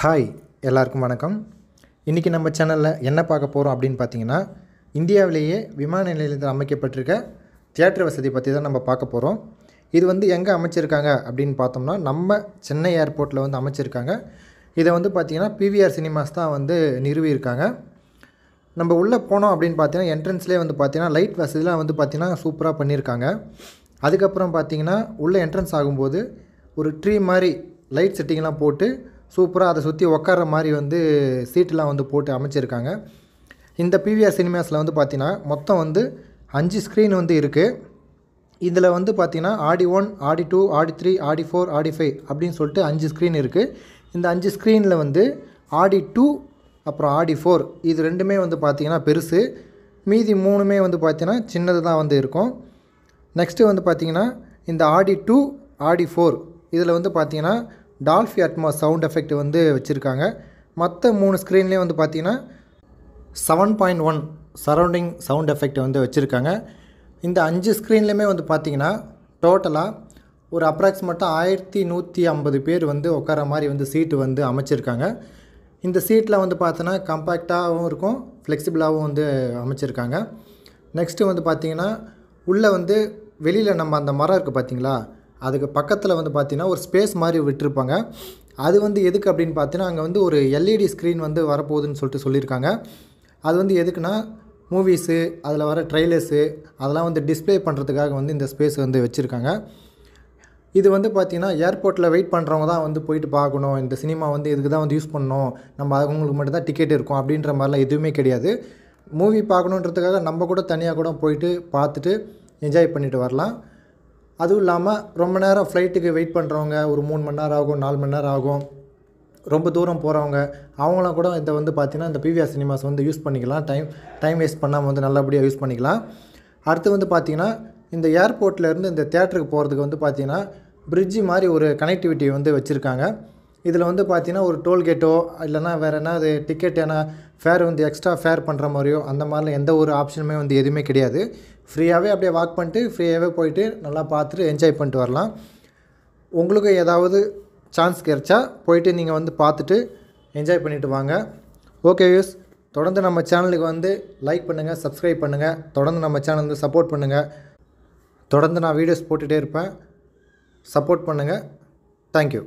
hi எல்லாருக்கும் வணக்கம் இன்றைக்கி நம்ம சேனலில் என்ன பார்க்க போகிறோம் அப்படின்னு பார்த்தீங்கன்னா இந்தியாவிலேயே விமான நிலையத்தில் அமைக்கப்பட்டிருக்க தியேட்டர் வசதி பற்றி தான் நம்ம பார்க்க போகிறோம் இது வந்து எங்கே அமைச்சிருக்காங்க அப்படின்னு பார்த்தோம்னா நம்ம சென்னை ஏர்போர்ட்டில் வந்து அமைச்சிருக்காங்க இதை வந்து பார்த்திங்கன்னா பிவிஆர் சினிமாஸ் தான் வந்து நிறுவியிருக்காங்க நம்ம உள்ளே போனோம் அப்படின்னு பார்த்தீங்கன்னா என்ட்ரன்ஸ்லேயே வந்து பார்த்திங்கன்னா லைட் வசதிலாம் வந்து பார்த்திங்கன்னா சூப்பராக பண்ணியிருக்காங்க அதுக்கப்புறம் பார்த்திங்கன்னா உள்ளே என்ட்ரன்ஸ் ஆகும்போது ஒரு ட்ரீ மாதிரி லைட் செட்டிங்லாம் போட்டு சூப்பராக அதை சுற்றி உட்கார மாதிரி வந்து சீட்டெலாம் வந்து போட்டு அமைச்சிருக்காங்க இந்த பிவிஆர் சினிமாஸில் வந்து பார்த்திங்கன்னா மொத்தம் வந்து அஞ்சு ஸ்க்ரீன் வந்து இருக்குது இதில் வந்து பார்த்திங்கன்னா ஆடி ஒன் ஆடி டூ ஆடி த்ரீ ஆடி ஃபோர் ஆடி ஃபைவ் அப்படின்னு சொல்லிட்டு அஞ்சு ஸ்க்ரீன் இருக்குது இந்த அஞ்சு ஸ்க்ரீனில் வந்து ஆடி டூ அப்புறம் ஆடி ஃபோர் இது ரெண்டுமே வந்து பார்த்திங்கன்னா பெருசு மீதி மூணுமே வந்து பார்த்திங்கன்னா சின்னது தான் வந்து இருக்கும் நெக்ஸ்ட்டு வந்து பார்த்திங்கன்னா இந்த ஆடி டூ ஆடி ஃபோர் இதில் வந்து பார்த்திங்கன்னா டால்ஃபி அட்மா சவுண்ட் எஃபெக்ட் வந்து வச்சுருக்காங்க மற்ற மூணு ஸ்க்ரீன்லேயும் வந்து பார்த்தீங்கன்னா seven point one surrounding sound effect வந்து வச்சுருக்காங்க இந்த அஞ்சு ஸ்க்ரீன்லேயுமே வந்து பார்த்தீங்கன்னா டோட்டலாக ஒரு அப்ராக்சிமேட்டாக ஆயிரத்தி நூற்றி ஐம்பது பேர் வந்து உட்கார மாதிரி வந்து சீட்டு வந்து அமைச்சிருக்காங்க இந்த சீட்டில் வந்து பார்த்தோன்னா கம்பேக்டாகவும் இருக்கும் ஃப்ளெக்சிபிளாகவும் வந்து அமைச்சிருக்காங்க நெக்ஸ்ட்டு வந்து பார்த்திங்கன்னா உள்ளே வந்து வெளியில் நம்ம அந்த மரம் இருக்குது பார்த்தீங்களா அதுக்கு பக்கத்தில் வந்து பார்த்திங்கன்னா ஒரு ஸ்பேஸ் மாதிரி விட்டுருப்பாங்க அது வந்து எதுக்கு அப்படின்னு பார்த்தீங்கன்னா அங்கே வந்து ஒரு எல்இடி ஸ்க்ரீன் e வந்து வரப்போகுதுன்னு சொல்லிட்டு சொல்லியிருக்காங்க அது வந்து எதுக்குன்னா மூவிஸு அதில் வர ட்ரெய்லர்ஸு அதெல்லாம் வந்து டிஸ்பிளே பண்ணுறதுக்காக வந்து இந்த ஸ்பேஸ் வந்து வச்சுருக்காங்க இது வந்து பார்த்திங்கன்னா ஏர்போர்ட்டில் வெயிட் பண்ணுறவங்க தான் வந்து போயிட்டு பார்க்கணும் இந்த சினிமா வந்து இதுக்கு தான் வந்து யூஸ் பண்ணணும் நம்ம அவங்களுக்கு மட்டும் தான் டிக்கெட் இருக்கும் அப்படின்ற மாதிரிலாம் எதுவுமே கிடையாது மூவி பார்க்கணுன்றதுக்காக நம்ம கூட தனியாக கூட போயிட்டு பார்த்துட்டு என்ஜாய் பண்ணிவிட்டு வரலாம் அதுவும் இல்லாமல் ரொம்ப நேரம் ஃப்ளைட்டுக்கு வெயிட் பண்ணுறவங்க ஒரு மூணு மணி நேரம் ஆகும் நாலு மணி நேரம் ஆகும் ரொம்ப தூரம் போகிறவங்க அவங்களாம் கூட இதை வந்து பார்த்திங்கன்னா இந்த பிவிஆர் சினிமாஸ் வந்து யூஸ் பண்ணிக்கலாம் டைம் டைம் வேஸ்ட் பண்ணாமல் வந்து நல்லபடியாக யூஸ் பண்ணிக்கலாம் அடுத்து வந்து பார்த்திங்கன்னா இந்த ஏர்போர்ட்லேருந்து இந்த தேட்டருக்கு போகிறதுக்கு வந்து பார்த்திங்கன்னா பிரிட்ஜு மாதிரி ஒரு கனெக்டிவிட்டி வந்து வச்சுருக்காங்க இதில் வந்து பார்த்திங்கன்னா ஒரு டோல்கேட்டோ இல்லைனா வேறு என்ன அது டிக்கெட் ஏன்னா ஃபேர் வந்து எக்ஸ்ட்ரா ஃபேர் பண்ணுற மாதிரியோ அந்த மாதிரிலாம் எந்த ஒரு ஆப்ஷனுமே வந்து எதுவுமே கிடையாது ஃப்ரீயாகவே அப்படியே வாக் பண்ணிட்டு ஃப்ரீயாகவே போயிட்டு நல்லா பார்த்துட்டு என்ஜாய் பண்ணிட்டு வரலாம் உங்களுக்கு ஏதாவது சான்ஸ் கிடைச்சா போயிட்டு நீங்கள் வந்து பார்த்துட்டு என்ஜாய் பண்ணிவிட்டு வாங்க ஓகே யூஸ் தொடர்ந்து நம்ம சேனலுக்கு வந்து லைக் பண்ணுங்கள் சப்ஸ்கிரைப் பண்ணுங்கள் தொடர்ந்து நம்ம சேனல் வந்து சப்போர்ட் பண்ணுங்கள் தொடர்ந்து நான் வீடியோஸ் போட்டுகிட்டே இருப்பேன் சப்போர்ட் பண்ணுங்கள் தேங்க்யூ